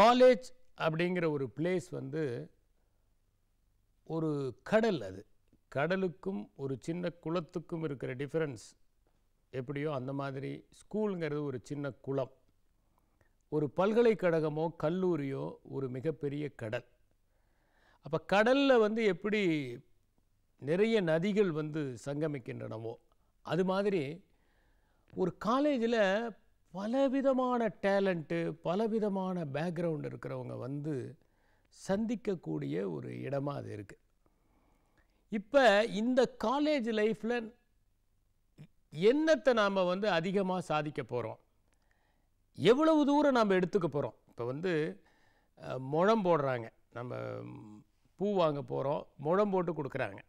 college அப்படிங்கிற ஒரு place வந்து ஒரு கடல் அது கடலுக்கும் ஒரு சின்ன குளத்துக்கும் இருக்கிற டிஃப்ரென்ஸ் எப்படியோ அந்த மாதிரி ஸ்கூலுங்கிறது ஒரு சின்ன குளம் ஒரு பல்கலைக்கழகமோ கல்லூரியோ ஒரு மிகப்பெரிய கடல் அப்போ கடலில் வந்து எப்படி நிறைய நதிகள் வந்து சங்கமிக்கின்றனவோ அது மாதிரி ஒரு காலேஜில் பலவிதமான டேலண்ட்டு பலவிதமான பேக்ரவுண்ட் இருக்கிறவங்க வந்து சந்திக்கக்கூடிய ஒரு இடமாக அது இருக்குது இப்போ இந்த காலேஜ் லைஃப்பில் என்னத்தை நாம் வந்து அதிகமாக சாதிக்க போகிறோம் எவ்வளவு தூரம் நாம் எடுத்துக்க போகிறோம் இப்போ வந்து முழம் போடுறாங்க நம்ம பூ வாங்க போகிறோம் முழம் போட்டு கொடுக்குறாங்க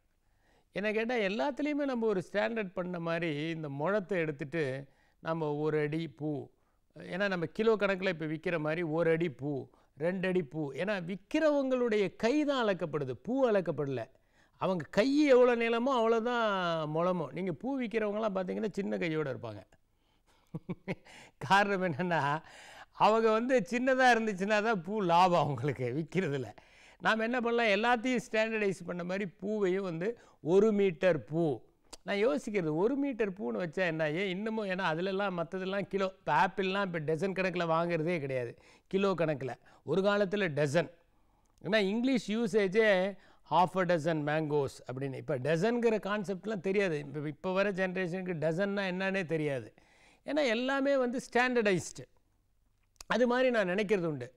என்ன கேட்டால் எல்லாத்துலேயுமே நம்ம ஒரு ஸ்டாண்டர்ட் பண்ண மாதிரி இந்த முழத்தை எடுத்துகிட்டு நம்ம ஒரு அடி பூ ஏன்னா நம்ம கிலோ கணக்கில் இப்போ விற்கிற மாதிரி ஒரு அடி பூ ரெண்டு அடி பூ ஏன்னா விற்கிறவங்களுடைய கை தான் அளக்கப்படுது பூ அளக்கப்படலை அவங்க கை எவ்வளோ நீளமோ அவ்வளோதான் முளமோ நீங்கள் பூ விற்கிறவங்களாம் பார்த்தீங்கன்னா சின்ன கையோடு இருப்பாங்க காரணம் என்னென்னா அவங்க வந்து சின்னதாக இருந்துச்சுன்னா தான் பூ லாபம் அவங்களுக்கு விற்கிறதுல நாம் என்ன பண்ணலாம் எல்லாத்தையும் ஸ்டாண்டர்டைஸ் பண்ண மாதிரி பூவையும் வந்து ஒரு மீட்டர் பூ நான் யோசிக்கிறது ஒரு மீட்டர் பூன்னு வச்சா என்ன ஏன் இன்னமும் ஏன்னா அதிலெல்லாம் மற்றதெல்லாம் கிலோ இப்போ ஆப்பிள்லாம் இப்போ டசன் கணக்கில் வாங்குறதே கிடையாது கிலோ கணக்கில் ஒரு காலத்தில் டசன் ஏன்னா இங்கிலீஷ் யூசேஜே ஹாஃப் அ டசன் மேங்கோஸ் அப்படின்னு இப்போ டசன்கிற கான்செப்ட்லாம் தெரியாது இப்போ இப்போ வர ஜென்ரேஷனுக்கு டசன்னா என்னன்னே தெரியாது ஏன்னா எல்லாமே வந்து ஸ்டாண்டர்டைஸ்டு அது மாதிரி நான் நினைக்கிறது உண்டு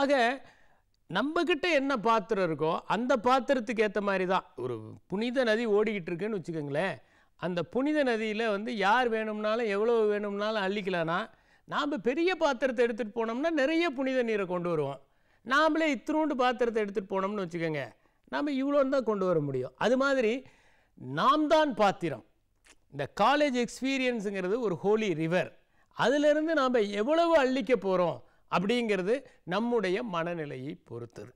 ஆக நம்மக்கிட்ட என்ன பாத்திரம் இருக்கோ அந்த பாத்திரத்துக்கு ஏற்ற மாதிரி தான் ஒரு புனித நதி ஓடிக்கிட்டு இருக்குன்னு வச்சுக்கோங்களேன் அந்த புனித நதியில் வந்து யார் வேணும்னாலும் எவ்வளோ வேணும்னாலும் அள்ளிக்கலாம்னா நாம் பெரிய பாத்திரத்தை எடுத்துகிட்டு போனோம்னா நிறைய புனித நீரை கொண்டு வருவோம் நாமளே இத்திரூண்டு பாத்திரத்தை எடுத்துகிட்டு போனோம்னு வச்சுக்கோங்க நாம் இவ்வளோன்னு தான் கொண்டு வர முடியும் அது மாதிரி நாம் தான் பாத்திரம் இந்த காலேஜ் எக்ஸ்பீரியன்ஸுங்கிறது ஒரு ஹோலி ரிவர் அதிலிருந்து நாம் எவ்வளவு அள்ளிக்க போகிறோம் அப்படிங்கிறது நம்முடைய மனநிலையை பொறுத்தது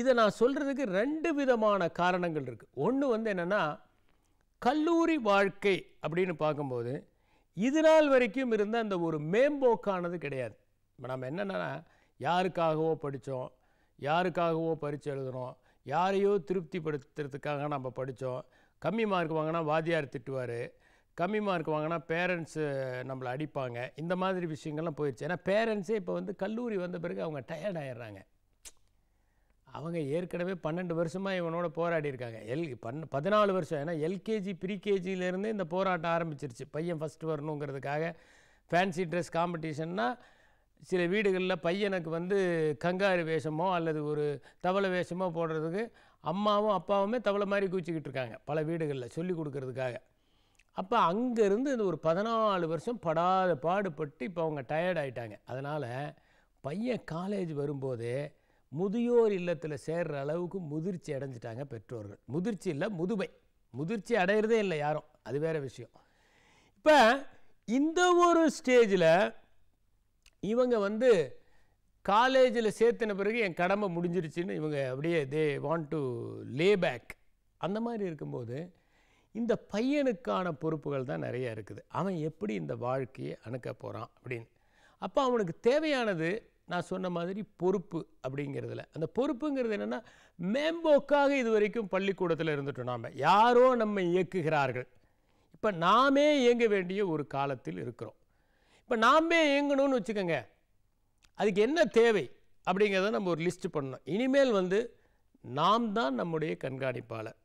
இதை நான் சொல்கிறதுக்கு ரெண்டு விதமான காரணங்கள் இருக்குது ஒன்று வந்து என்னென்னா கல்லூரி வாழ்க்கை அப்படின்னு பார்க்கும்போது இது நாள் வரைக்கும் இருந்த அந்த ஒரு மேம்போக்கானது கிடையாது இப்போ நம்ம என்னென்னா யாருக்காகவோ படித்தோம் யாருக்காகவோ பரிச்சு எழுதுகிறோம் யாரையோ திருப்திப்படுத்துறதுக்காக நம்ம படித்தோம் கம்மி மார்க் வாங்கினா வாதியார் திட்டுவார் கம்மி மார்க் வாங்கினா பேரண்ட்ஸு நம்மளை அடிப்பாங்க இந்த மாதிரி விஷயங்கள்லாம் போயிடுச்சு ஏன்னா பேரண்ட்ஸே இப்போ வந்து கல்லூரி வந்த பிறகு அவங்க டயர்ட் ஆகிடுறாங்க அவங்க ஏற்கனவே பன்னெண்டு வருஷமாக இவனோட போராடி இருக்காங்க எல் பன் பதினாலு வருஷம் ஏன்னா எல்கேஜி ப்ரீகேஜிலேருந்து இந்த போராட்டம் ஆரம்பிச்சிருச்சு பையன் ஃபஸ்ட்டு வரணுங்கிறதுக்காக ஃபேன்சி ட்ரெஸ் காம்படிஷன்னா சில வீடுகளில் பையனுக்கு வந்து கங்காரு வேஷமோ அல்லது ஒரு தவளை வேஷமோ போடுறதுக்கு அம்மாவும் அப்பாவுமே தவளை மாதிரி குச்சிக்கிட்டு இருக்காங்க பல வீடுகளில் சொல்லி கொடுக்கறதுக்காக அப்போ அங்கேருந்து இந்த ஒரு பதினாலு வருஷம் படாத பாடுபட்டு இப்போ அவங்க டயர்ட் ஆகிட்டாங்க அதனால் பையன் காலேஜ் வரும்போது முதியோர் இல்லத்தில் சேர்கிற அளவுக்கு முதிர்ச்சி அடைஞ்சிட்டாங்க பெற்றோர்கள் முதிர்ச்சி இல்லை முதுமை முதிர்ச்சி அடையிறதே இல்லை யாரும் அது வேறு விஷயம் இப்போ இந்த ஒரு ஸ்டேஜில் இவங்க வந்து காலேஜில் சேர்த்தின பிறகு என் கடமை முடிஞ்சிருச்சுன்னு இவங்க அப்படியே they want to lay back அந்த மாதிரி இருக்கும்போது இந்த பையனுக்கான பொறுப்புகள் தான் நிறைய இருக்குது அவன் எப்படி இந்த வாழ்க்கையை அணுக்க போகிறான் அப்படின்னு அப்போ அவனுக்கு தேவையானது நான் சொன்ன மாதிரி பொறுப்பு அப்படிங்கிறதுல அந்த பொறுப்புங்கிறது என்னென்னா மேம்போக்காக இது வரைக்கும் பள்ளிக்கூடத்தில் இருந்துட்டோம் நாம் யாரோ நம்ம இயக்குகிறார்கள் இப்போ நாமே இயங்க வேண்டிய ஒரு காலத்தில் இருக்கிறோம் இப்போ நாமே இயங்கணும்னு வச்சுக்கோங்க அதுக்கு என்ன தேவை அப்படிங்கிறத நம்ம ஒரு லிஸ்ட் பண்ணணும் இனிமேல் வந்து நாம் தான் நம்முடைய கண்காணிப்பாளர்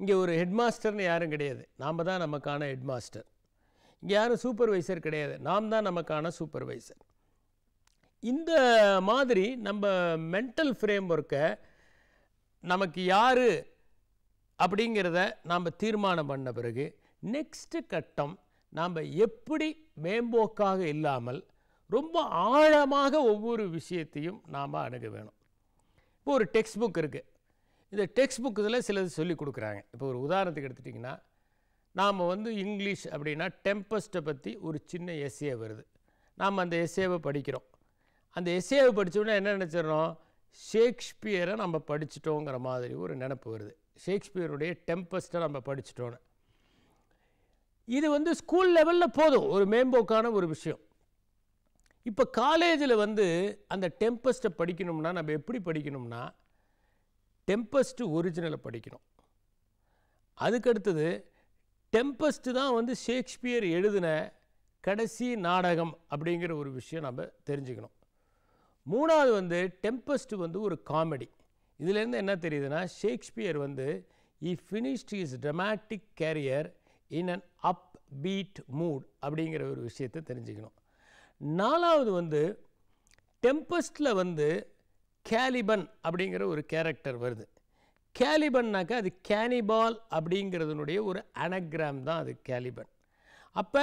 இங்கே ஒரு ஹெட்மாஸ்டர்னு யாரும் கிடையாது நாம் தான் நமக்கான ஹெட்மாஸ்டர் இங்கே யாரும் சூப்பர்வைசர் கிடையாது நாம் தான் நமக்கான சூப்பர்வைசர் இந்த மாதிரி நம்ம மென்டல் ஃப்ரேம் ஒர்க்கை நமக்கு யார் அப்படிங்கிறத நாம் தீர்மானம் பண்ண பிறகு நெக்ஸ்ட்டு கட்டம் நாம் எப்படி மேம்போக்காக இல்லாமல் ரொம்ப ஆழமாக ஒவ்வொரு விஷயத்தையும் நாம் அணுக வேணும் இப்போ ஒரு டெக்ஸ்ட் புக் இருக்குது இந்த டெக்ஸ்ட் புக்கு இதில் சிலது சொல்லி கொடுக்குறாங்க இப்போ ஒரு உதாரணத்துக்கு எடுத்துட்டிங்கன்னா நாம் வந்து இங்கிலீஷ் அப்படின்னா டெம்பஸ்ட்டை பற்றி ஒரு சின்ன எஸ்ஏ வருது நாம் அந்த எஸ்ஏவை படிக்கிறோம் அந்த எஸ்ஏவை படித்தோடனே என்ன நினச்சிடறோம் ஷேக்ஸ்பியரை நம்ம படிச்சிட்டோங்கிற மாதிரி ஒரு நினப்பு வருது ஷேக்ஸ்பியருடைய டெம்பஸ்ட்டை நம்ம படிச்சிட்டோன்னு இது வந்து ஸ்கூல் லெவலில் போதும் ஒரு மேம்போக்கான ஒரு விஷயம் இப்போ காலேஜில் வந்து அந்த டெம்பஸ்ட்டை படிக்கணும்னா நம்ம எப்படி படிக்கணும்னா டெம்பஸ்ட்டு ஒரிஜினலை படிக்கணும் அதுக்கடுத்தது டெம்பஸ்ட்டு தான் வந்து ஷேக்ஸ்பியர் எழுதின கடைசி நாடகம் அப்படிங்கிற ஒரு விஷயம் நம்ம தெரிஞ்சுக்கணும் மூணாவது வந்து டெம்பஸ்ட் வந்து ஒரு காமெடி இதுலேருந்து என்ன தெரியுதுன்னா ஷேக்ஸ்பியர் வந்து he finished his dramatic career in an upbeat mood அப்படிங்கிற ஒரு விஷயத்தை தெரிஞ்சுக்கணும் நாலாவது வந்து டெம்பஸ்டில் வந்து கேலிபன் அப்படிங்கிற ஒரு கேரக்டர் வருது கேலிபன்னாக்கா அது கேனிபால் அப்படிங்கிறதுனுடைய ஒரு அனக்ராம் தான் அது கேலிபன் அப்போ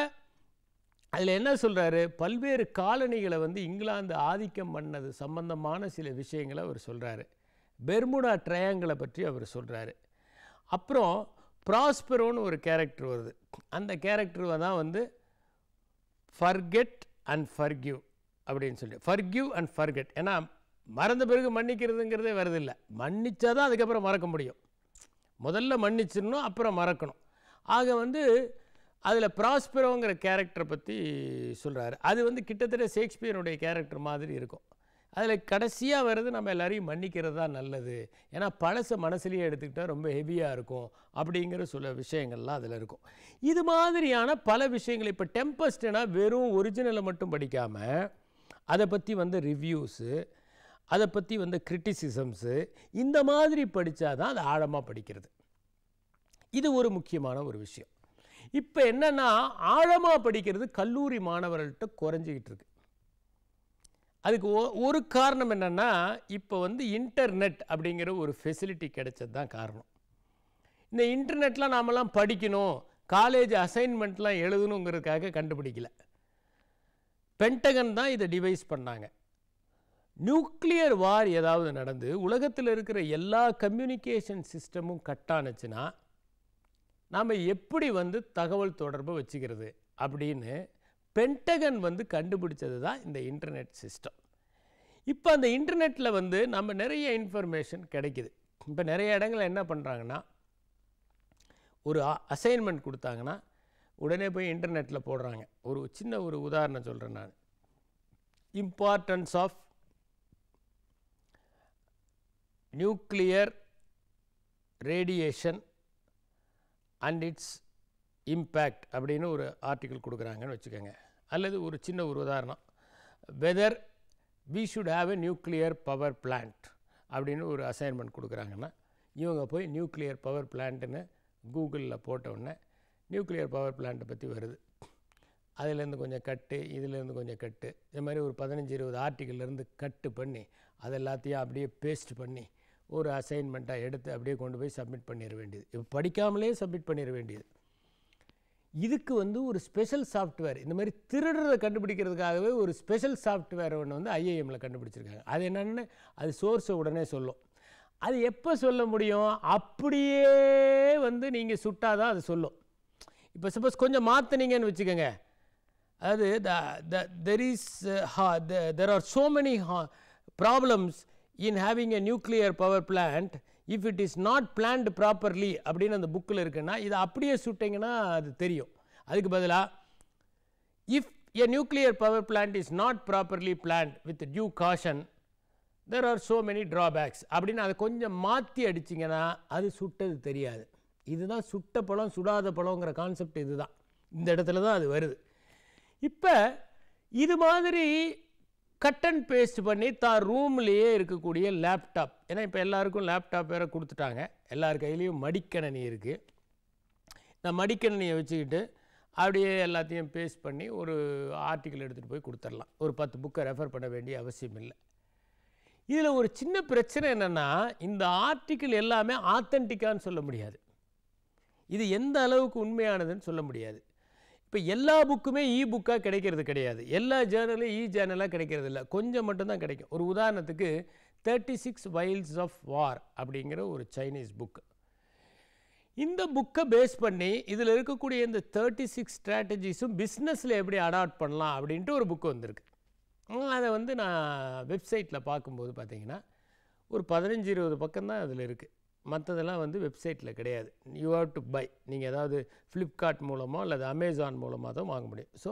அதில் என்ன சொல்கிறாரு பல்வேறு காலனிகளை வந்து இங்கிலாந்து ஆதிக்கம் பண்ணது சம்பந்தமான சில விஷயங்களை அவர் சொல்கிறாரு பெர்முடா ட்ரையாங்கிளை பற்றி அவர் சொல்கிறாரு அப்புறம் ப்ராஸ்பரோன்னு ஒரு கேரக்டர் வருது அந்த கேரக்டர் தான் வந்து ஃபர்கெட் அண்ட் ஃபர்கியூ அப்படின்னு சொல்லி ஃபர்கியூ அண்ட் ஃபர்கெட் ஏன்னா மறந்த பிறகு மன்னிக்கிறதுங்கிறதே வரதில்லை மன்னிச்சா தான் அதுக்கப்புறம் மறக்க முடியும் முதல்ல மன்னிச்சிடணும் அப்புறம் மறக்கணும் ஆக வந்து அதில் ப்ராஸ்பெரோங்கிற கேரக்டரை பற்றி சொல்கிறாரு அது வந்து கிட்டத்தட்ட ஷேக்ஸ்பியருடைய கேரக்டர் மாதிரி இருக்கும் அதில் கடைசியாக வர்றது நம்ம எல்லோரையும் மன்னிக்கிறது தான் நல்லது ஏன்னா பழசை மனசுலேயே எடுத்துக்கிட்டால் ரொம்ப ஹெவியாக இருக்கும் அப்படிங்கிற சில விஷயங்கள்லாம் அதில் இருக்கும் இது மாதிரியான பல விஷயங்கள் இப்போ டெம்பஸ்ட்னால் வெறும் ஒரிஜினலை மட்டும் படிக்காமல் அதை பற்றி வந்து ரிவ்யூஸு அதை பற்றி வந்த கிரிட்டிசிசம்ஸு இந்த மாதிரி படித்தா தான் அது ஆழமாக படிக்கிறது இது ஒரு முக்கியமான ஒரு விஷயம் இப்போ என்னென்னா ஆழமாக படிக்கிறது கல்லூரி மாணவர்கள்ட்ட குறைஞ்சிக்கிட்டு இருக்கு அதுக்கு ஒரு காரணம் என்னென்னா இப்போ வந்து இன்டர்நெட் அப்படிங்கிற ஒரு ஃபெசிலிட்டி கிடைச்சது தான் காரணம் இந்த இன்டர்நெட்லாம் நாமெல்லாம் படிக்கணும் காலேஜ் அசைன்மெண்ட்லாம் எழுதணுங்கிறதுக்காக கண்டுபிடிக்கல பென்டகன் தான் இதை டிவைஸ் பண்ணாங்க நியூக்ளியர் வார் ஏதாவது நடந்து உலகத்தில் இருக்கிற எல்லா கம்யூனிகேஷன் சிஸ்டமும் கட்டானுச்சுன்னா நாம் எப்படி வந்து தகவல் தொடர்பு வச்சுக்கிறது அப்படின்னு பென்டகன் வந்து கண்டுபிடிச்சது தான் இந்த இன்டர்நெட் சிஸ்டம் இப்போ அந்த இன்டர்நெட்டில் வந்து நம்ம நிறைய இன்ஃபர்மேஷன் கிடைக்கிது இப்போ நிறைய இடங்களில் என்ன பண்ணுறாங்கன்னா ஒரு அசைன்மெண்ட் கொடுத்தாங்கன்னா உடனே போய் இன்டர்நெட்டில் போடுறாங்க ஒரு சின்ன ஒரு உதாரணம் சொல்கிறேன் நான் importance of nuclear radiation and its impact அப்படின்னு ஒரு ஆர்டிக்கிள் கொடுக்குறாங்கன்னு வச்சுக்கோங்க அல்லது ஒரு சின்ன ஒரு உதாரணம் whether we should have a nuclear power plant அப்படின்னு ஒரு அசைன்மெண்ட் கொடுக்குறாங்கன்னா இவங்க போய் நியூக்ளியர் பவர் பிளான்ட்டுன்னு கூகுளில் போட்டவுடனே நியூக்ளியர் பவர் பிளான்ட்டை பற்றி வருது அதுலேருந்து கொஞ்சம் கட்டு இதுலேருந்து கொஞ்சம் கட்டு இது மாதிரி ஒரு பதினஞ்சு இருபது ஆர்டிக்கல்லேருந்து கட்டு பண்ணி அதெல்லாத்தையும் எல்லாத்தையும் அப்படியே பேஸ்ட் பண்ணி ஒரு அசைன்மெண்ட்டாக எடுத்து அப்படியே கொண்டு போய் சப்மிட் பண்ணிட வேண்டியது இப்போ படிக்காமலே சப்மிட் பண்ணிட வேண்டியது இதுக்கு வந்து ஒரு ஸ்பெஷல் சாஃப்ட்வேர் இந்த மாதிரி திருடுறதை கண்டுபிடிக்கிறதுக்காகவே ஒரு ஸ்பெஷல் சாஃப்ட்வேர் ஒன்று வந்து ஐஏஎம்மில் கண்டுபிடிச்சிருக்காங்க அது என்னென்னு அது சோர்ஸை உடனே சொல்லும் அது எப்போ சொல்ல முடியும் அப்படியே வந்து நீங்கள் சுட்டால் தான் அது சொல்லும் இப்போ சப்போஸ் கொஞ்சம் மாற்றினீங்கன்னு வச்சுக்கோங்க அதாவது there is there are so many problems in having a nuclear power plant if it is not planned properly அப்படின்னு அந்த புக்கில் இருக்குன்னா இதை அப்படியே சுட்டிங்கன்னா அது தெரியும் அதுக்கு பதிலாக if a nuclear power plant is not properly planned with due caution there are so many drawbacks அப்படின்னு அதை கொஞ்சம் மாற்றி அடிச்சிங்கன்னா அது சுட்டது தெரியாது இதுதான் சுட்ட பழம் சுடாத பழங்கிற கான்செப்ட் இது தான் இந்த இடத்துல தான் அது வருது இப்போ இது மாதிரி கட் அண்ட் பேஸ்ட் பண்ணி தான் ரூம்லேயே இருக்கக்கூடிய லேப்டாப் ஏன்னா இப்போ எல்லாருக்கும் லேப்டாப் வேறு கொடுத்துட்டாங்க எல்லார் கையிலையும் மடிக்கணினி இருக்குது இந்த மடிக்கணினியை வச்சுக்கிட்டு அப்படியே எல்லாத்தையும் பேஸ்ட் பண்ணி ஒரு ஆர்டிக்கிள் எடுத்துகிட்டு போய் கொடுத்துடலாம் ஒரு பத்து புக்கை ரெஃபர் பண்ண வேண்டிய அவசியம் இல்லை இதில் ஒரு சின்ன பிரச்சனை என்னென்னா இந்த ஆர்டிக்கிள் எல்லாமே ஆத்தென்டிக்கான்னு சொல்ல முடியாது இது எந்த அளவுக்கு உண்மையானதுன்னு சொல்ல முடியாது இப்போ எல்லா புக்குமே இ புக்காக கிடைக்கிறது கிடையாது எல்லா ஜேர்னலும் இ ஜேர்னலாக கிடைக்கிறது இல்லை கொஞ்சம் மட்டும்தான் கிடைக்கும் ஒரு உதாரணத்துக்கு thirty six wiles of war அப்படிங்கிற ஒரு சைனீஸ் புக்கு இந்த புக்கை பேஸ் பண்ணி இதில் இருக்கக்கூடிய இந்த தேர்ட்டி சிக்ஸ் ஸ்ட்ராட்டஜிஸும் பிஸ்னஸில் எப்படி அடாப்ட் பண்ணலாம் அப்படின்ட்டு ஒரு புக்கு வந்திருக்கு அதை வந்து நான் வெப்சைட்டில் பார்க்கும்போது பார்த்திங்கன்னா ஒரு பதினஞ்சு இருபது பக்கம் தான் அதில் இருக்குது மற்றதெல்லாம் வந்து வெப்சைட்டில் கிடையாது யூ ஹாவ் டு பை நீங்கள் ஏதாவது ஃப்ளிப்கார்ட் மூலமோ அல்லது அமேசான் மூலமாக தான் வாங்க முடியும் ஸோ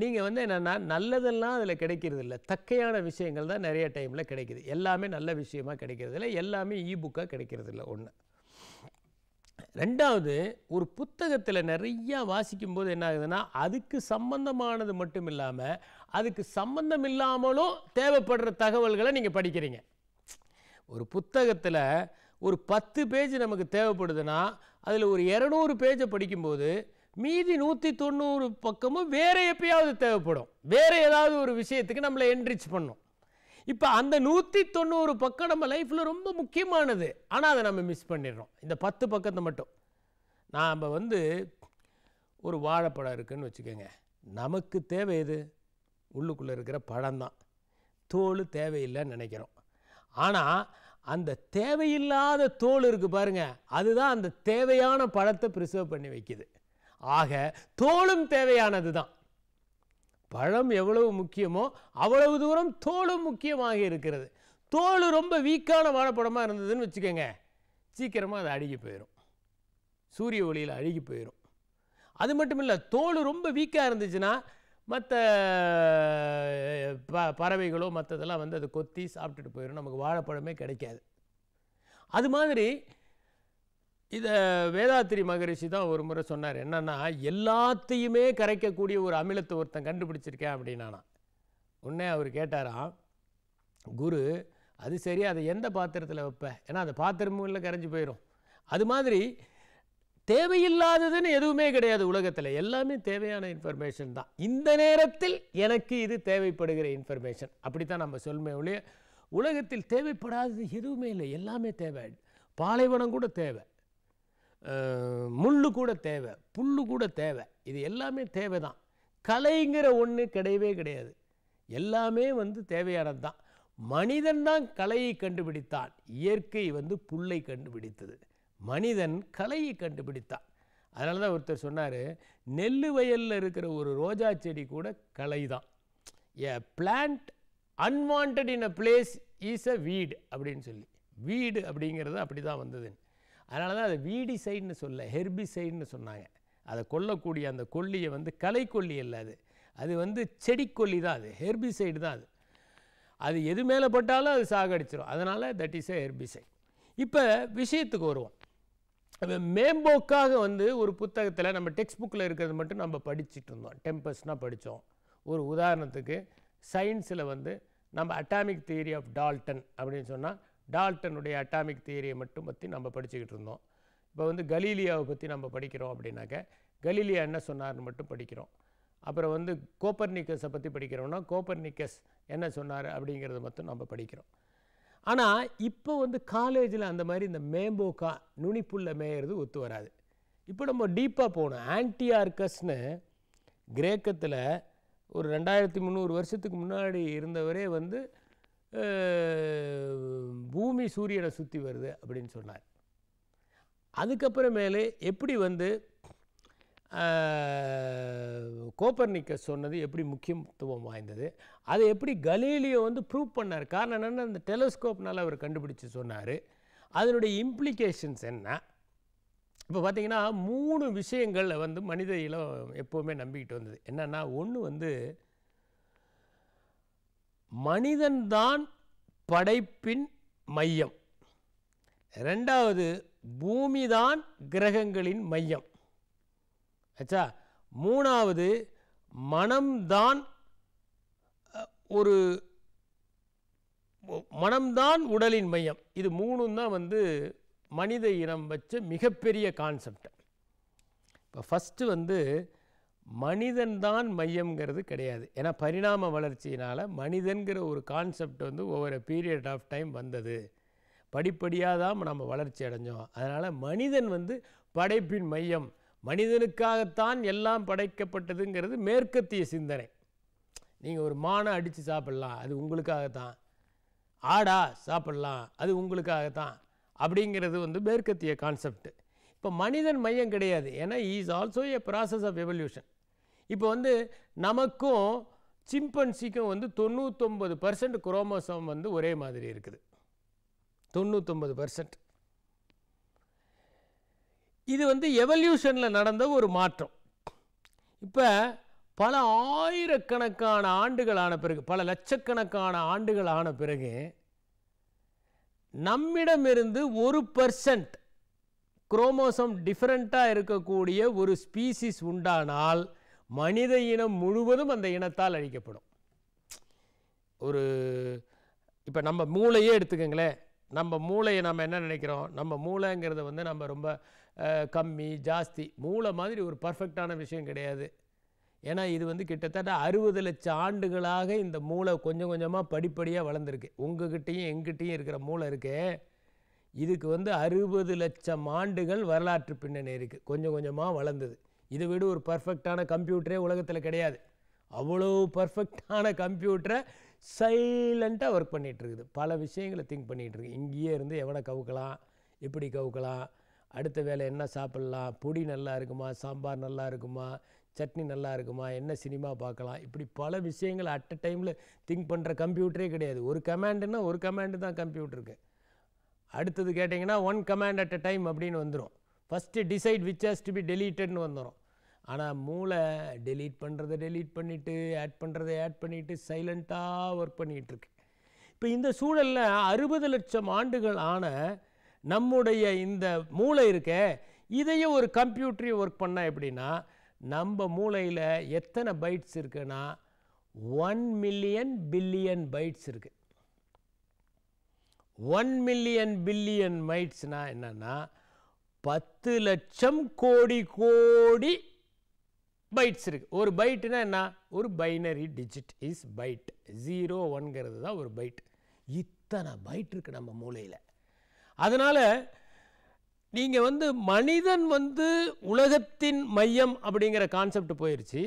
நீங்கள் வந்து என்னென்னா நல்லதெல்லாம் அதில் கிடைக்கிறது இல்லை தக்கையான விஷயங்கள் தான் நிறைய டைமில் கிடைக்கிது எல்லாமே நல்ல விஷயமாக கிடைக்கிறது இல்லை எல்லாமே புக்காக கிடைக்கிறது இல்லை ஒன்று ரெண்டாவது ஒரு புத்தகத்தில் நிறையா வாசிக்கும்போது என்ன ஆகுதுன்னா அதுக்கு சம்பந்தமானது மட்டும் இல்லாமல் அதுக்கு சம்பந்தம் இல்லாமலும் தேவைப்படுற தகவல்களை நீங்கள் படிக்கிறீங்க ஒரு புத்தகத்தில் ஒரு பத்து பேஜ் நமக்கு தேவைப்படுதுன்னா அதில் ஒரு இரநூறு பேஜை படிக்கும்போது மீதி நூற்றி தொண்ணூறு பக்கமும் வேறு எப்பயாவது தேவைப்படும் வேறு ஏதாவது ஒரு விஷயத்துக்கு நம்மளை என்ரிச் பண்ணும் இப்போ அந்த நூற்றி தொண்ணூறு பக்கம் நம்ம லைஃப்பில் ரொம்ப முக்கியமானது ஆனால் அதை நம்ம மிஸ் பண்ணிடுறோம் இந்த பத்து பக்கத்தை மட்டும் நாம் வந்து ஒரு வாழைப்பழம் இருக்குதுன்னு வச்சுக்கோங்க நமக்கு தேவை எது உள்ளுக்குள்ளே இருக்கிற பழம்தான் தான் தோல் தேவையில்லைன்னு நினைக்கிறோம் ஆனால் அந்த தேவையில்லாத தோல் இருக்குது பாருங்கள் அதுதான் அந்த தேவையான பழத்தை ப்ரிசர்வ் பண்ணி வைக்குது ஆக தோலும் தேவையானது தான் பழம் எவ்வளவு முக்கியமோ அவ்வளவு தூரம் தோலும் முக்கியமாக இருக்கிறது தோல் ரொம்ப வீக்கான வாழைப்படமாக இருந்ததுன்னு வச்சுக்கோங்க சீக்கிரமாக அது அழுகி போயிடும் சூரிய ஒளியில் அழுகி போயிடும் அது மட்டும் இல்லை தோல் ரொம்ப வீக்காக இருந்துச்சுன்னா மற்ற ப பறவைகளோ மற்றதெல்லாம் வந்து அதை கொத்தி சாப்பிட்டுட்டு போயிடும் நமக்கு வாழைப்பழமே கிடைக்காது அது மாதிரி இதை வேதாத்திரி மகரிஷி தான் ஒரு முறை சொன்னார் என்னென்னா எல்லாத்தையுமே கரைக்கக்கூடிய ஒரு அமிலத்தை ஒருத்தன் கண்டுபிடிச்சிருக்கேன் அப்படின்னானா உன்னே அவர் கேட்டாராம் குரு அது சரி அதை எந்த பாத்திரத்தில் வைப்பேன் ஏன்னா அந்த பாத்திரமும் இல்லை கரைஞ்சி போயிடும் அது மாதிரி தேவையில்லாததுன்னு எதுவுமே கிடையாது உலகத்தில் எல்லாமே தேவையான இன்ஃபர்மேஷன் தான் இந்த நேரத்தில் எனக்கு இது தேவைப்படுகிற இன்ஃபர்மேஷன் அப்படி தான் நம்ம சொல்லுமே ஒழிய உலகத்தில் தேவைப்படாதது எதுவுமே இல்லை எல்லாமே தேவை பாலைவனம் கூட தேவை முள்ளு கூட தேவை புல்லு கூட தேவை இது எல்லாமே தேவை தான் கலைங்கிற ஒன்று கிடையவே கிடையாது எல்லாமே வந்து தேவையானது தான் மனிதன் தான் கலையை கண்டுபிடித்தான் இயற்கை வந்து புல்லை கண்டுபிடித்தது மனிதன் கலையை கண்டுபிடித்தான் அதனால தான் ஒருத்தர் சொன்னார் நெல் வயலில் இருக்கிற ஒரு ரோஜா செடி கூட கலை தான் a plant unwanted in a place is a weed அப்படின்னு சொல்லி வீடு அப்படிங்கிறது அப்படி தான் வந்ததுன்னு அதனால தான் அதை வீடி சைடுன்னு சொல்ல சைடுன்னு சொன்னாங்க அதை கொல்லக்கூடிய அந்த கொல்லியை வந்து கலை கொல்லி இல்லை அது அது வந்து செடிக்கொல்லி தான் அது ஹெர்பி சைடு தான் அது அது எது மேலே பட்டாலும் அது சாகடிச்சிடும் அதனால் தட் இஸ் எ சைட் இப்போ விஷயத்துக்கு வருவோம் நம்ம மேம்போக்காக வந்து ஒரு புத்தகத்தில் நம்ம டெக்ஸ்ட் புக்கில் இருக்கிறது மட்டும் நம்ம படிச்சுட்டு இருந்தோம் டெம்பஸ்னால் படித்தோம் ஒரு உதாரணத்துக்கு சயின்ஸில் வந்து நம்ம அட்டாமிக் தியரி ஆஃப் டால்டன் அப்படின்னு சொன்னால் டால்டனுடைய அட்டாமிக் தியரியை மட்டும் பற்றி நம்ம படிச்சுக்கிட்டு இருந்தோம் இப்போ வந்து கலீலியாவை பற்றி நம்ம படிக்கிறோம் அப்படின்னாக்க கலீலியா என்ன சொன்னார்னு மட்டும் படிக்கிறோம் அப்புறம் வந்து கோப்பர்னிக்கஸை பற்றி படிக்கிறோம்னா கோப்பர்னிக்கஸ் என்ன சொன்னார் அப்படிங்கிறத மட்டும் நம்ம படிக்கிறோம் ஆனால் இப்போ வந்து காலேஜில் அந்த மாதிரி இந்த மேம்போக்கா நுனிப்புள்ள மேயறது ஒத்து வராது இப்போ நம்ம டீப்பாக போகணும் ஆன்டியார்கஸ்னு கிரேக்கத்தில் ஒரு ரெண்டாயிரத்தி முந்நூறு வருஷத்துக்கு முன்னாடி இருந்தவரே வந்து பூமி சூரியனை சுற்றி வருது அப்படின்னு சொன்னார் அதுக்கப்புறமேலே எப்படி வந்து கோப்பர்னிக்கஸ் சொன்னது எப்படி முக்கியத்துவம் வாய்ந்தது அதை எப்படி கலீலியோ வந்து ப்ரூவ் பண்ணார் காரணம் என்னென்னா அந்த டெலஸ்கோப்னால் அவர் கண்டுபிடிச்சு சொன்னார் அதனுடைய இம்ப்ளிகேஷன்ஸ் என்ன இப்போ பார்த்திங்கன்னா மூணு விஷயங்களில் வந்து மனித இலம் எப்போவுமே நம்பிக்கிட்டு வந்தது என்னென்னா ஒன்று வந்து மனிதன்தான் படைப்பின் மையம் ரெண்டாவது பூமிதான் கிரகங்களின் மையம் ஆச்சா மூணாவது மனம்தான் ஒரு மனம்தான் உடலின் மையம் இது மூணும் தான் வந்து மனித இனம் வச்ச மிகப்பெரிய கான்செப்ட் இப்போ ஃபஸ்ட்டு வந்து மனிதன்தான் மையம்ங்கிறது கிடையாது ஏன்னா பரிணாம வளர்ச்சியினால் மனிதன்கிற ஒரு கான்செப்ட் வந்து ஒவ்வொரு பீரியட் ஆஃப் டைம் வந்தது படிப்படியாக தான் நம்ம வளர்ச்சி அடைஞ்சோம் அதனால் மனிதன் வந்து படைப்பின் மையம் மனிதனுக்காகத்தான் எல்லாம் படைக்கப்பட்டதுங்கிறது மேற்கத்திய சிந்தனை நீங்கள் ஒரு மானை அடித்து சாப்பிட்லாம் அது உங்களுக்காகத்தான் ஆடா சாப்பிட்லாம் அது உங்களுக்காகத்தான் அப்படிங்கிறது வந்து மேற்கத்திய கான்செப்ட் இப்போ மனிதன் மையம் கிடையாது ஏன்னா is also a process of evolution இப்போ வந்து நமக்கும் சிம்பன்சிக்கும் வந்து தொண்ணூத்தொம்பது பர்சன்ட் குரோமோசோம் வந்து ஒரே மாதிரி இருக்குது தொண்ணூத்தொம்பது பர்சன்ட் இது வந்து எவல்யூஷனில் நடந்த ஒரு மாற்றம் இப்போ பல ஆயிரக்கணக்கான ஆண்டுகள் ஆன பிறகு பல லட்சக்கணக்கான ஆண்டுகள் ஆன பிறகு நம்மிடமிருந்து ஒரு பர்சன்ட் குரோமோசம் டிஃப்ரெண்ட்டாக இருக்கக்கூடிய ஒரு ஸ்பீசிஸ் உண்டானால் மனித இனம் முழுவதும் அந்த இனத்தால் அழிக்கப்படும் ஒரு இப்போ நம்ம மூளையே எடுத்துக்கோங்களேன் நம்ம மூளையை நம்ம என்ன நினைக்கிறோம் நம்ம மூளைங்கிறத வந்து நம்ம ரொம்ப கம்மி ஜாஸ்தி மூளை மாதிரி ஒரு பர்ஃபெக்டான விஷயம் கிடையாது ஏன்னா இது வந்து கிட்டத்தட்ட அறுபது லட்சம் ஆண்டுகளாக இந்த மூளை கொஞ்சம் கொஞ்சமாக படிப்படியாக வளர்ந்துருக்கு உங்ககிட்டையும் எங்கிட்டையும் இருக்கிற மூளை இருக்கு இதுக்கு வந்து அறுபது லட்சம் ஆண்டுகள் வரலாற்று பின்னணி இருக்குது கொஞ்சம் கொஞ்சமாக வளர்ந்தது இதை விட ஒரு பர்ஃபெக்டான கம்ப்யூட்டரே உலகத்தில் கிடையாது அவ்வளோ பர்ஃபெக்டான கம்ப்யூட்டரை சைலண்ட்டாக ஒர்க் பண்ணிகிட்ருக்குது பல விஷயங்களை திங்க் பண்ணிகிட்ருக்கு இங்கேயே இருந்து எவனை கவுக்கலாம் எப்படி கவுக்கலாம் அடுத்த வேலை என்ன சாப்பிட்லாம் பொடி நல்லா இருக்குமா சாம்பார் நல்லா இருக்குமா சட்னி நல்லா இருக்குமா என்ன சினிமா பார்க்கலாம் இப்படி பல விஷயங்கள் அட் அ டைமில் திங்க் பண்ணுற கம்ப்யூட்டரே கிடையாது ஒரு கமாண்டுன்னா ஒரு கமாண்டு தான் கம்ப்யூட்டருக்கு அடுத்தது கேட்டிங்கன்னா one command at a time அப்படின்னு வந்துடும் first decide which has to be டெலீட்டட்னு வந்துடும் ஆனால் மூளை டெலீட் பண்ணுறதை டெலீட் பண்ணிவிட்டு ஆட் பண்ணுறதை ஆட் பண்ணிவிட்டு சைலண்ட்டாக ஒர்க் இருக்கு இப்போ இந்த சூழலில் அறுபது லட்சம் ஆண்டுகள் ஆன நம்முடைய இந்த மூளை இருக்க இதையும் ஒரு கம்ப்யூட்டரையும் ஒர்க் பண்ணால் எப்படின்னா நம்ம மூளையில் எத்தனை பைட்ஸ் இருக்குன்னா ஒன் மில்லியன் பில்லியன் பைட்ஸ் இருக்குது ஒன் மில்லியன் பில்லியன் மைட்ஸ்னால் என்னென்னா பத்து லட்சம் கோடி கோடி பைட்ஸ் இருக்குது ஒரு பைட்டுனா என்ன ஒரு binary digit is byte zero ஒன்கிறது தான் ஒரு பைட் இத்தனை பைட் இருக்குது நம்ம மூளையில் அதனால் நீங்கள் வந்து மனிதன் வந்து உலகத்தின் மையம் அப்படிங்கிற கான்செப்ட் போயிடுச்சு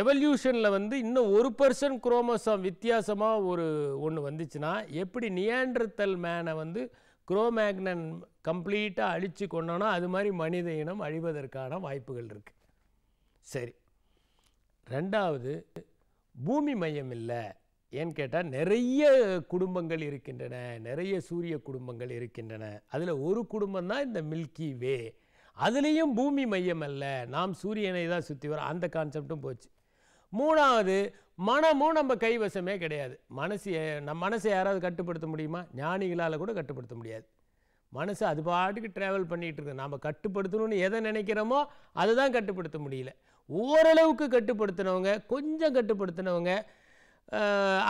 எவல்யூஷனில் வந்து இன்னும் ஒரு பர்சன்ட் குரோமோசோம் வித்தியாசமாக ஒரு ஒன்று வந்துச்சுன்னா எப்படி நியாண்டர்த்தல் மேனை வந்து குரோமேக்னன் கம்ப்ளீட்டாக அழித்து கொண்டோன்னா அது மாதிரி மனித இனம் அழிவதற்கான வாய்ப்புகள் இருக்குது சரி ரெண்டாவது பூமி மையம் இல்லை ஏன்னு கேட்டால் நிறைய குடும்பங்கள் இருக்கின்றன நிறைய சூரிய குடும்பங்கள் இருக்கின்றன அதில் ஒரு குடும்பம் தான் இந்த மில்கி வே அதுலேயும் பூமி மையம் அல்ல நாம் சூரியனை தான் சுற்றி வரோம் அந்த கான்செப்டும் போச்சு மூணாவது மனமும் நம்ம கைவசமே கிடையாது மனசு நம் மனசை யாராவது கட்டுப்படுத்த முடியுமா ஞானிகளால் கூட கட்டுப்படுத்த முடியாது மனசு அது பாட்டுக்கு ட்ராவல் பண்ணிகிட்டு இருக்கு நாம் கட்டுப்படுத்தணும்னு எதை நினைக்கிறோமோ அதை தான் கட்டுப்படுத்த முடியல ஓரளவுக்கு கட்டுப்படுத்தினவங்க கொஞ்சம் கட்டுப்படுத்தினவங்க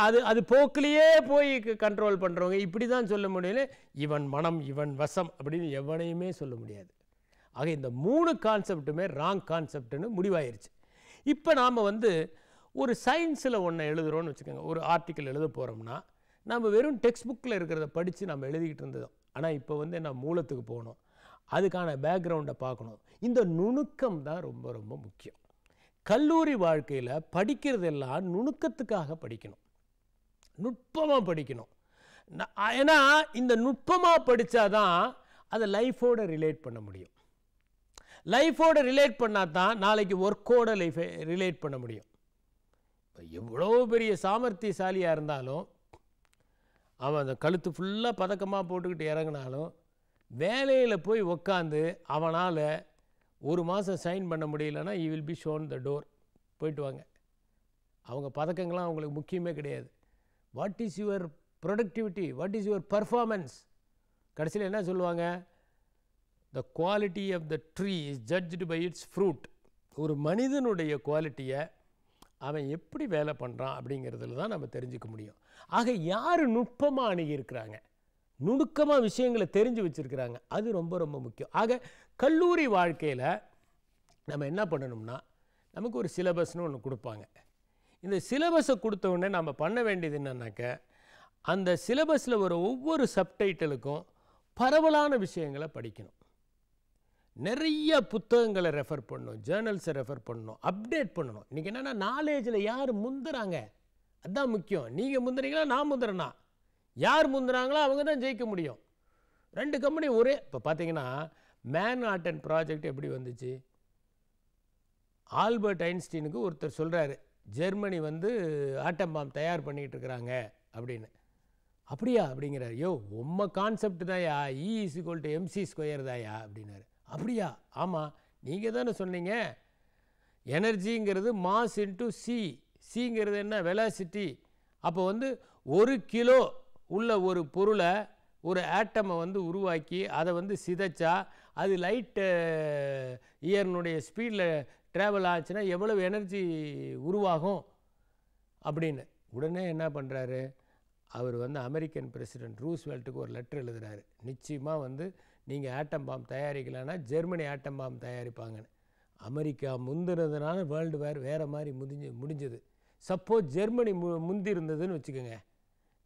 அது அது போக்கிலேயே போய் கண்ட்ரோல் பண்ணுறவங்க இப்படி தான் சொல்ல முடியல இவன் மனம் இவன் வசம் அப்படின்னு எவனையுமே சொல்ல முடியாது ஆக இந்த மூணு கான்செப்ட்டுமே ராங் கான்செப்ட்னு முடிவாயிருச்சு இப்போ நாம் வந்து ஒரு சயின்ஸில் ஒன்றை எழுதுகிறோன்னு வச்சுக்கோங்க ஒரு ஆர்டிக்கல் எழுத போகிறோம்னா நம்ம வெறும் டெக்ஸ்ட் புக்கில் இருக்கிறத படித்து நம்ம எழுதிக்கிட்டு இருந்ததும் ஆனால் இப்போ வந்து நான் மூலத்துக்கு போகணும் அதுக்கான பேக்ரவுண்டை பார்க்கணும் இந்த நுணுக்கம் தான் ரொம்ப ரொம்ப முக்கியம் கல்லூரி வாழ்க்கையில் படிக்கிறதெல்லாம் நுணுக்கத்துக்காக படிக்கணும் நுட்பமாக படிக்கணும் ஏன்னா இந்த நுட்பமாக படித்தா தான் அதை லைஃபோடு ரிலேட் பண்ண முடியும் லைஃபோடு ரிலேட் பண்ணால் தான் நாளைக்கு ஒர்க்கோட லைஃபை ரிலேட் பண்ண முடியும் இப்போ எவ்வளோ பெரிய சாமர்த்தியசாலியாக இருந்தாலும் அவன் அந்த கழுத்து ஃபுல்லாக பதக்கமாக போட்டுக்கிட்டு இறங்கினாலும் வேலையில் போய் உக்காந்து அவனால் ஒரு மாதம் சைன் பண்ண முடியலன்னா he will be shown the door போயிட்டு வாங்க அவங்க பதக்கங்கள்லாம் அவங்களுக்கு முக்கியமே கிடையாது what is your productivity what is your performance கடைசியில் என்ன சொல்லுவாங்க the quality of the tree is judged by its fruit ஒரு மனிதனுடைய குவாலிட்டியை அவன் எப்படி வேலை பண்ணுறான் அப்படிங்கிறதுல தான் நம்ம தெரிஞ்சுக்க முடியும் ஆக யார் நுட்பமாக அணுகியிருக்கிறாங்க நுணுக்கமாக விஷயங்களை தெரிஞ்சு வச்சுருக்கிறாங்க அது ரொம்ப ரொம்ப முக்கியம் ஆக கல்லூரி வாழ்க்கையில் நம்ம என்ன பண்ணணும்னா நமக்கு ஒரு சிலபஸ்னு ஒன்று கொடுப்பாங்க இந்த சிலபஸை கொடுத்த உடனே நம்ம பண்ண வேண்டியது என்னன்னாக்க அந்த சிலபஸில் வர ஒவ்வொரு சப்டைட்டலுக்கும் பரவலான விஷயங்களை படிக்கணும் நிறைய புத்தகங்களை ரெஃபர் பண்ணணும் ஜேர்னல்ஸை ரெஃபர் பண்ணணும் அப்டேட் பண்ணணும் இன்றைக்கி என்னென்னா நாலேஜில் யார் முந்துறாங்க அதுதான் முக்கியம் நீங்கள் முந்துறீங்களா நான் முந்துறேனா யார் முந்துறாங்களோ அவங்க தான் ஜெயிக்க முடியும் ரெண்டு கம்பெனி ஒரே இப்போ பார்த்தீங்கன்னா மேன் அண்ட் ப்ராஜெக்ட் எப்படி வந்துச்சு ஆல்பர்ட் ஐன்ஸ்டீனுக்கு ஒருத்தர் சொல்கிறாரு ஜெர்மனி வந்து ஆட்டம் பாம் தயார் பண்ணிகிட்டு இருக்கிறாங்க அப்படின்னு அப்படியா அப்படிங்கிறார் யோ உம்ம கான்செப்ட் தாயா E is to MC square தாயா அப்படின்னாரு அப்படியா ஆமாம் நீங்கள் தானே சொன்னீங்க எனர்ஜிங்கிறது மாஸ் இன்டு சி சிங்கிறது என்ன வெலாசிட்டி அப்போ வந்து ஒரு கிலோ உள்ள ஒரு பொருளை ஒரு ஆட்டமை வந்து உருவாக்கி அதை வந்து சிதைச்சா அது லைட்டு இயர்னுடைய ஸ்பீடில் ட்ராவல் ஆச்சுன்னா எவ்வளவு எனர்ஜி உருவாகும் அப்படின்னு உடனே என்ன பண்ணுறாரு அவர் வந்து அமெரிக்கன் பிரசிடென்ட் ரூஸ்வெல்ட்டுக்கு ஒரு லெட்டர் எழுதுகிறாரு நிச்சயமாக வந்து நீங்கள் ஆட்டம் பாம் தயாரிக்கலான்னா ஜெர்மனி ஆட்டம் பாம் தயாரிப்பாங்கன்னு அமெரிக்கா முந்தினதுனால வேர்ல்டு வேர் வேறு மாதிரி முடிஞ்சு முடிஞ்சது சப்போஸ் ஜெர்மனி மு முந்தி இருந்ததுன்னு வச்சுக்கோங்க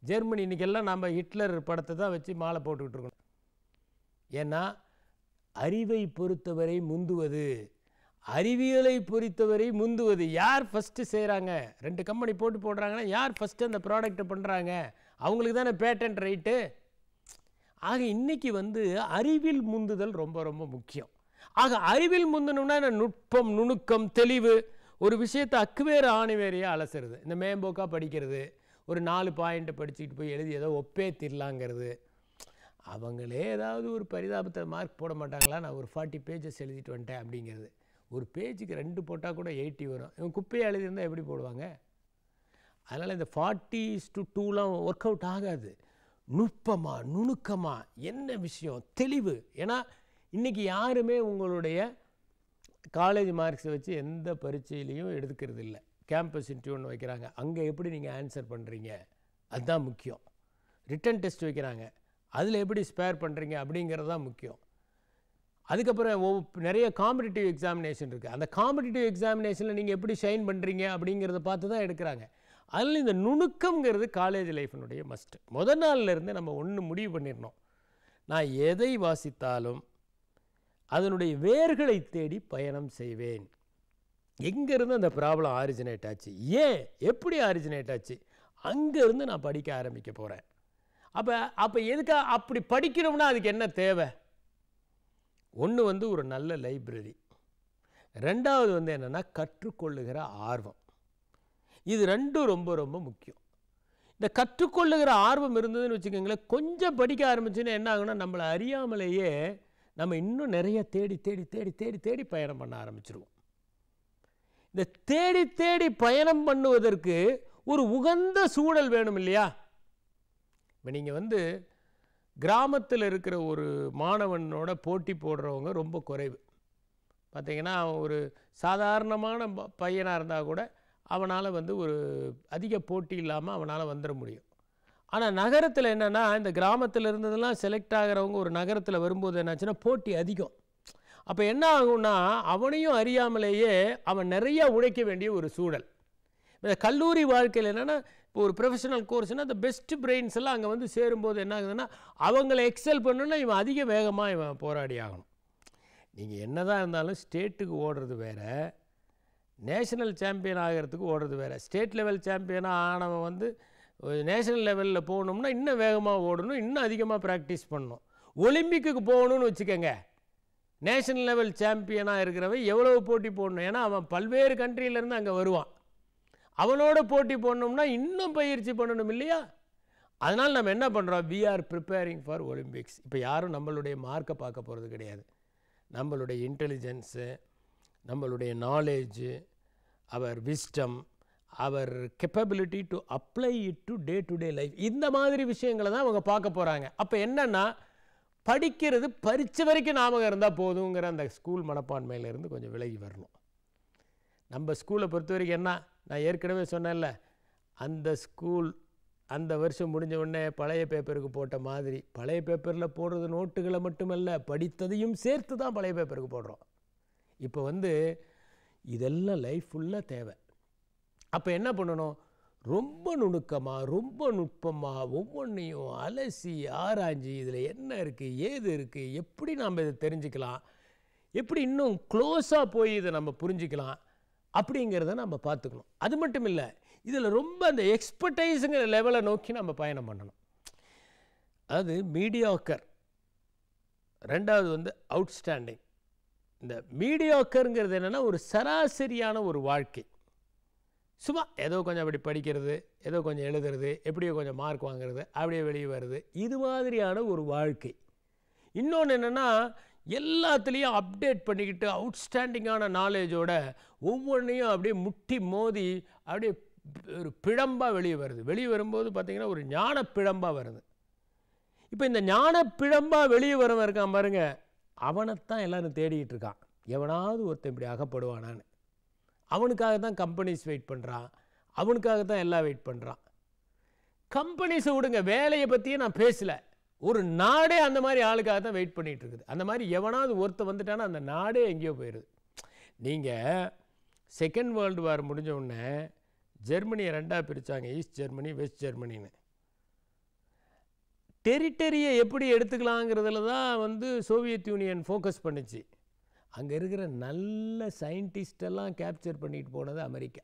ஜெர்மனி இன்றைக்கெல்லாம் நம்ம ஹிட்லர் படத்தை தான் வச்சு மாலை போட்டுக்கிட்டு இருக்கணும் ஏன்னா அறிவை பொறுத்தவரை முந்துவது அறிவியலை பொறுத்தவரை முந்துவது யார் ஃபஸ்ட்டு செய்கிறாங்க ரெண்டு கம்பெனி போட்டு போடுறாங்கன்னா யார் ஃபஸ்ட்டு அந்த ப்ராடக்ட்டை பண்ணுறாங்க அவங்களுக்கு தானே பேட்டன்ட் ரைட்டு ஆக இன்றைக்கி வந்து அறிவில் முந்துதல் ரொம்ப ரொம்ப முக்கியம் ஆக அறிவில் முந்தணும்னா நுட்பம் நுணுக்கம் தெளிவு ஒரு விஷயத்தை அக்குவேறு ஆணிவேறையாக அலசுறது இந்த மேம்போக்காக படிக்கிறது ஒரு நாலு பாயிண்ட்டை படிச்சுக்கிட்டு போய் எழுதி ஏதோ ஒப்பே திரலாங்கிறது அவங்களே ஏதாவது ஒரு பரிதாபத்தை மார்க் போட மாட்டாங்களா நான் ஒரு ஃபார்ட்டி பேஜஸ் எழுதிட்டு வந்துட்டேன் அப்படிங்கிறது ஒரு பேஜுக்கு ரெண்டு போட்டால் கூட எயிட்டி வரும் இவன் குப்பையை எழுதியிருந்தால் எப்படி போடுவாங்க அதனால் இந்த ஃபார்ட்டி டு டூலாம் ஒர்க் அவுட் ஆகாது நுட்பமாக நுணுக்கமாக என்ன விஷயம் தெளிவு ஏன்னா இன்றைக்கி யாருமே உங்களுடைய காலேஜ் மார்க்ஸை வச்சு எந்த பரீட்சையிலையும் எடுத்துக்கிறது இல்லை கேம்பஸ் ஒன்று வைக்கிறாங்க அங்கே எப்படி நீங்கள் ஆன்சர் பண்ணுறீங்க அதுதான் முக்கியம் ரிட்டன் டெஸ்ட் வைக்கிறாங்க அதில் எப்படி ஸ்பேர் பண்ணுறீங்க அப்படிங்கிறது தான் முக்கியம் அதுக்கப்புறம் நிறைய காம்படிட்டிவ் எக்ஸாமினேஷன் இருக்குது அந்த காம்படிட்டிவ் எக்ஸாமினேஷனில் நீங்கள் எப்படி ஷைன் பண்ணுறீங்க அப்படிங்கிறத பார்த்து தான் எடுக்கிறாங்க அதில் இந்த நுணுக்கங்கிறது காலேஜ் லைஃபினுடைய மஸ்ட்டு முத நாள்லேருந்து நம்ம ஒன்று முடிவு பண்ணிடணும் நான் எதை வாசித்தாலும் அதனுடைய வேர்களை தேடி பயணம் செய்வேன் எங்கேருந்து அந்த ப்ராப்ளம் ஆரிஜினேட் ஆச்சு ஏன் எப்படி ஆரிஜினேட் ஆச்சு அங்கேருந்து நான் படிக்க ஆரம்பிக்க போகிறேன் அப்போ அப்போ எதுக்காக அப்படி படிக்கணும்னா அதுக்கு என்ன தேவை ஒன்று வந்து ஒரு நல்ல லைப்ரரி ரெண்டாவது வந்து என்னென்னா கற்றுக்கொள்ளுகிற ஆர்வம் இது ரெண்டும் ரொம்ப ரொம்ப முக்கியம் இந்த கற்றுக்கொள்ளுகிற ஆர்வம் இருந்ததுன்னு வச்சுக்கோங்களேன் கொஞ்சம் படிக்க ஆரம்பிச்சுன்னா என்ன ஆகுனா நம்மளை அறியாமலேயே நம்ம இன்னும் நிறைய தேடி தேடி தேடி தேடி தேடி பயணம் பண்ண ஆரம்பிச்சிருவோம் இந்த தேடி தேடி பயணம் பண்ணுவதற்கு ஒரு உகந்த சூழல் வேணும் இல்லையா இப்போ நீங்கள் வந்து கிராமத்தில் இருக்கிற ஒரு மாணவனோட போட்டி போடுறவங்க ரொம்ப குறைவு பார்த்திங்கன்னா ஒரு சாதாரணமான பையனாக இருந்தால் கூட அவனால் வந்து ஒரு அதிக போட்டி இல்லாமல் அவனால் வந்துட முடியும் ஆனால் நகரத்தில் என்னென்னா இந்த கிராமத்தில் இருந்ததெல்லாம் செலக்ட் ஆகிறவங்க ஒரு நகரத்தில் வரும்போது என்னாச்சுன்னா போட்டி அதிகம் அப்போ என்ன ஆகும்னா அவனையும் அறியாமலேயே அவன் நிறையா உழைக்க வேண்டிய ஒரு சூழல் இந்த கல்லூரி வாழ்க்கையில் என்னென்னா ஒரு ப்ரொஃபஷனல் கோர்ஸ்னால் அந்த பெஸ்ட் பிரெயின்ஸ் எல்லாம் அங்கே வந்து சேரும்போது என்ன ஆகுதுன்னா அவங்கள எக்ஸல் பண்ணணுன்னா இவன் அதிக வேகமாக இவன் போராடி ஆகணும் நீங்கள் என்ன தான் இருந்தாலும் ஸ்டேட்டுக்கு ஓடுறது வேறு நேஷனல் சாம்பியன் ஆகிறதுக்கு ஓடுறது வேறு ஸ்டேட் லெவல் சாம்பியனாக ஆனவன் வந்து நேஷனல் லெவலில் போகணும்னா இன்னும் வேகமாக ஓடணும் இன்னும் அதிகமாக ப்ராக்டிஸ் பண்ணணும் ஒலிம்பிக்கு போகணும்னு வச்சுக்கோங்க நேஷனல் லெவல் சாம்பியனாக இருக்கிறவன் எவ்வளோ போட்டி போடணும் ஏன்னா அவன் பல்வேறு கண்ட்ரியிலேருந்து அங்கே வருவான் அவனோட போட்டி போடணும்னா இன்னும் பயிற்சி பண்ணணும் இல்லையா அதனால் நம்ம என்ன பண்ணுறோம் we are preparing for Olympics இப்போ யாரும் நம்மளுடைய மார்க்கை பார்க்க போகிறது கிடையாது நம்மளுடைய இன்டெலிஜென்ஸு நம்மளுடைய knowledge our wisdom our capability to apply it to day to day life இந்த மாதிரி விஷயங்களை தான் அவங்க பார்க்க போகிறாங்க அப்போ என்னென்னா படிக்கிறது பரிச்ச வரைக்கும் ஞாபகம் இருந்தால் போதுங்கிற அந்த ஸ்கூல் மனப்பான்மையிலேருந்து கொஞ்சம் விலகி வரணும் நம்ம ஸ்கூலை பொறுத்த வரைக்கும் என்ன நான் ஏற்கனவே சொன்னேன்ல அந்த ஸ்கூல் அந்த வருஷம் முடிஞ்ச உடனே பழைய பேப்பருக்கு போட்ட மாதிரி பழைய பேப்பரில் போடுறது நோட்டுகளை மட்டுமல்ல படித்ததையும் சேர்த்து தான் பழைய பேப்பருக்கு போடுறோம் இப்போ வந்து இதெல்லாம் லைஃப் ஃபுல்லாக தேவை அப்போ என்ன பண்ணணும் ரொம்ப நுணுக்கமாக ரொம்ப நுட்பமாக ஒவ்வொன்றையும் அலசி ஆராய்ஞ்சி இதில் என்ன இருக்குது ஏது இருக்குது எப்படி நாம் இதை தெரிஞ்சுக்கலாம் எப்படி இன்னும் க்ளோஸாக போய் இதை நம்ம புரிஞ்சிக்கலாம் அப்படிங்கிறத நம்ம பார்த்துக்கணும் அது மட்டும் இல்லை இதில் ரொம்ப அந்த எக்ஸ்பர்டைஸுங்கிற லெவலை நோக்கி நம்ம பயணம் பண்ணணும் அதாவது மீடியாக்கர் ரெண்டாவது வந்து அவுட்ஸ்டாண்டிங் இந்த மீடியாக்கருங்கிறது என்னென்னா ஒரு சராசரியான ஒரு வாழ்க்கை சும்மா ஏதோ கொஞ்சம் அப்படி படிக்கிறது ஏதோ கொஞ்சம் எழுதுறது எப்படியோ கொஞ்சம் மார்க் வாங்குறது அப்படியே வெளியே வருது இது மாதிரியான ஒரு வாழ்க்கை இன்னொன்று என்னென்னா எல்லாத்துலேயும் அப்டேட் பண்ணிக்கிட்டு அவுட்ஸ்டாண்டிங்கான நாலேஜோட ஒவ்வொன்றையும் அப்படியே முட்டி மோதி அப்படியே ஒரு பிழம்பாக வெளியே வருது வெளியே வரும்போது பார்த்திங்கன்னா ஒரு ஞான பிழம்பாக வருது இப்போ இந்த ஞான பிழம்பாக வெளியே வரவன் இருக்கான் பாருங்க அவனைத்தான் எல்லோரும் தேடிக்கிட்டு இருக்கான் எவனாவது ஒருத்தன் இப்படி அகப்படுவானான்னு அவனுக்காக தான் கம்பெனிஸ் வெயிட் பண்ணுறான் அவனுக்காக தான் எல்லாம் வெயிட் பண்ணுறான் கம்பெனிஸை விடுங்க வேலையை பற்றியே நான் பேசலை ஒரு நாடே அந்த மாதிரி ஆளுக்காக தான் வெயிட் பண்ணிகிட்டு இருக்குது அந்த மாதிரி எவனாவது ஒருத்தர் வந்துட்டானா அந்த நாடே எங்கேயோ போயிடுது நீங்கள் செகண்ட் வேர்ல்டு வார் முடிஞ்ச உடனே ஜெர்மனியை ரெண்டாக பிரித்தாங்க ஈஸ்ட் ஜெர்மனி வெஸ்ட் ஜெர்மனின்னு டெரிட்டரியை எப்படி எடுத்துக்கலாங்கிறதுல தான் வந்து சோவியத் யூனியன் ஃபோக்கஸ் பண்ணிச்சு அங்கே இருக்கிற நல்ல சயின்டிஸ்டெல்லாம் கேப்சர் பண்ணிட்டு போனது அமெரிக்கா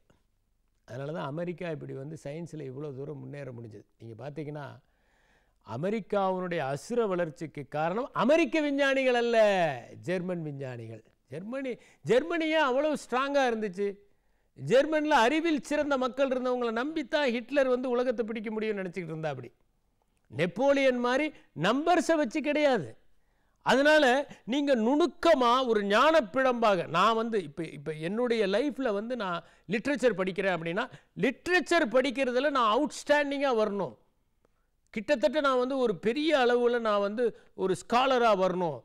அதனால தான் அமெரிக்கா இப்படி வந்து சயின்ஸில் இவ்வளோ தூரம் முன்னேற முடிஞ்சது நீங்கள் பார்த்தீங்கன்னா அமெரிக்காவுடைய அசுர வளர்ச்சிக்கு காரணம் அமெரிக்க விஞ்ஞானிகள் அல்ல ஜெர்மன் விஞ்ஞானிகள் ஜெர்மனி ஜெர்மனியே அவ்வளோ ஸ்ட்ராங்காக இருந்துச்சு ஜெர்மனில் அறிவில் சிறந்த மக்கள் இருந்தவங்களை நம்பித்தான் ஹிட்லர் வந்து உலகத்தை பிடிக்க முடியும்னு நினச்சிக்கிட்டு இருந்தா அப்படி நெப்போலியன் மாதிரி நம்பர்ஸை வச்சு கிடையாது அதனால் நீங்கள் நுணுக்கமாக ஒரு ஞானப்பிழம்பாக நான் வந்து இப்போ இப்போ என்னுடைய லைஃப்பில் வந்து நான் லிட்ரேச்சர் படிக்கிறேன் அப்படின்னா லிட்ரேச்சர் படிக்கிறதுல நான் அவுட்ஸ்டாண்டிங்காக வரணும் கிட்டத்தட்ட நான் வந்து ஒரு பெரிய அளவில் நான் வந்து ஒரு ஸ்காலராக வரணும்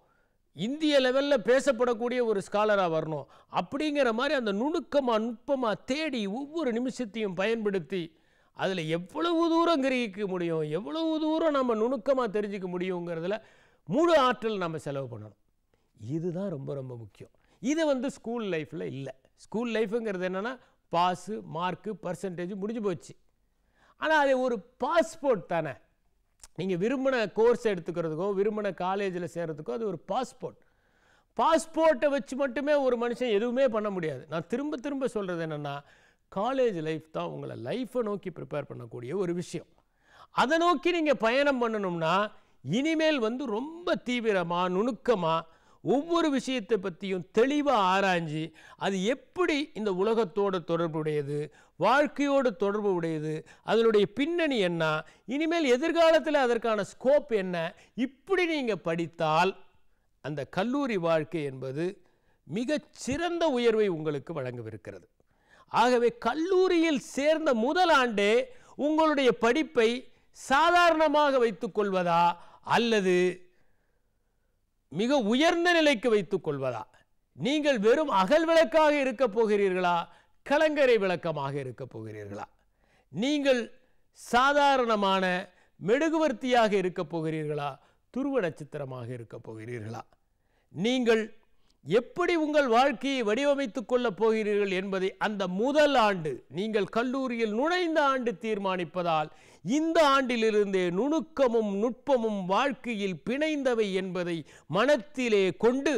இந்திய லெவலில் பேசப்படக்கூடிய ஒரு ஸ்காலராக வரணும் அப்படிங்கிற மாதிரி அந்த நுணுக்கமாக நுட்பமாக தேடி ஒவ்வொரு நிமிஷத்தையும் பயன்படுத்தி அதில் எவ்வளவு தூரம் கிரகிக்க முடியும் எவ்வளவு தூரம் நம்ம நுணுக்கமாக தெரிஞ்சிக்க முடியுங்கிறதுல முழு ஆற்றல் நம்ம செலவு பண்ணணும் இதுதான் ரொம்ப ரொம்ப முக்கியம் இது வந்து ஸ்கூல் லைஃப்பில் இல்லை ஸ்கூல் லைஃப்புங்கிறது என்னென்னா பாஸு மார்க்கு பர்சன்டேஜ் முடிஞ்சு போச்சு ஆனால் அது ஒரு பாஸ்போர்ட் தானே நீங்கள் விரும்பின கோர்ஸ் எடுத்துக்கிறதுக்கோ விரும்பின காலேஜில் சேர்கிறதுக்கோ அது ஒரு பாஸ்போர்ட் பாஸ்போர்ட்டை வச்சு மட்டுமே ஒரு மனுஷன் எதுவுமே பண்ண முடியாது நான் திரும்ப திரும்ப சொல்கிறது என்னென்னா காலேஜ் லைஃப் தான் உங்களை லைஃப்பை நோக்கி ப்ரிப்பேர் பண்ணக்கூடிய ஒரு விஷயம் அதை நோக்கி நீங்கள் பயணம் பண்ணணும்னா இனிமேல் வந்து ரொம்ப தீவிரமாக நுணுக்கமாக ஒவ்வொரு விஷயத்தை பற்றியும் தெளிவாக ஆராய்ஞ்சு அது எப்படி இந்த உலகத்தோட தொடர்புடையது வாழ்க்கையோடு தொடர்பு உடையது அதனுடைய பின்னணி என்ன இனிமேல் எதிர்காலத்தில் அதற்கான ஸ்கோப் என்ன இப்படி நீங்கள் படித்தால் அந்த கல்லூரி வாழ்க்கை என்பது மிகச்சிறந்த உயர்வை உங்களுக்கு வழங்கவிருக்கிறது ஆகவே கல்லூரியில் சேர்ந்த முதல் ஆண்டே உங்களுடைய படிப்பை சாதாரணமாக வைத்துக்கொள்வதா அல்லது மிக உயர்ந்த நிலைக்கு வைத்துக் கொள்வதா நீங்கள் வெறும் அகல் விளக்காக இருக்கப் போகிறீர்களா கலங்கரை விளக்கமாக இருக்கப் போகிறீர்களா நீங்கள் சாதாரணமான மெழுகுவர்த்தியாக இருக்கப் போகிறீர்களா துருவ நட்சத்திரமாக இருக்கப் போகிறீர்களா நீங்கள் எப்படி உங்கள் வாழ்க்கையை வடிவமைத்துக் கொள்ளப் போகிறீர்கள் என்பதை அந்த முதல் ஆண்டு நீங்கள் கல்லூரியில் நுழைந்த ஆண்டு தீர்மானிப்பதால் இந்த ஆண்டிலிருந்தே நுணுக்கமும் நுட்பமும் வாழ்க்கையில் பிணைந்தவை என்பதை மனத்திலே கொண்டு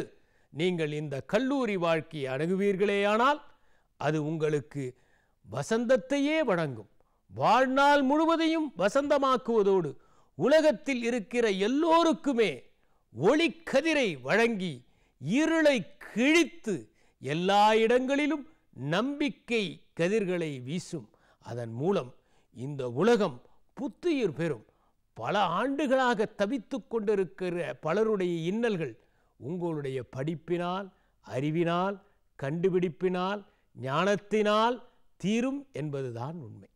நீங்கள் இந்த கல்லூரி வாழ்க்கையை அணுகுவீர்களேயானால் அது உங்களுக்கு வசந்தத்தையே வழங்கும் வாழ்நாள் முழுவதையும் வசந்தமாக்குவதோடு உலகத்தில் இருக்கிற எல்லோருக்குமே ஒளிக்கதிரை வழங்கி இருளை கிழித்து எல்லா இடங்களிலும் நம்பிக்கை கதிர்களை வீசும் அதன் மூலம் இந்த உலகம் புத்துயிர் பெறும் பல ஆண்டுகளாக தவித்து கொண்டிருக்கிற பலருடைய இன்னல்கள் உங்களுடைய படிப்பினால் அறிவினால் கண்டுபிடிப்பினால் ஞானத்தினால் தீரும் என்பதுதான் உண்மை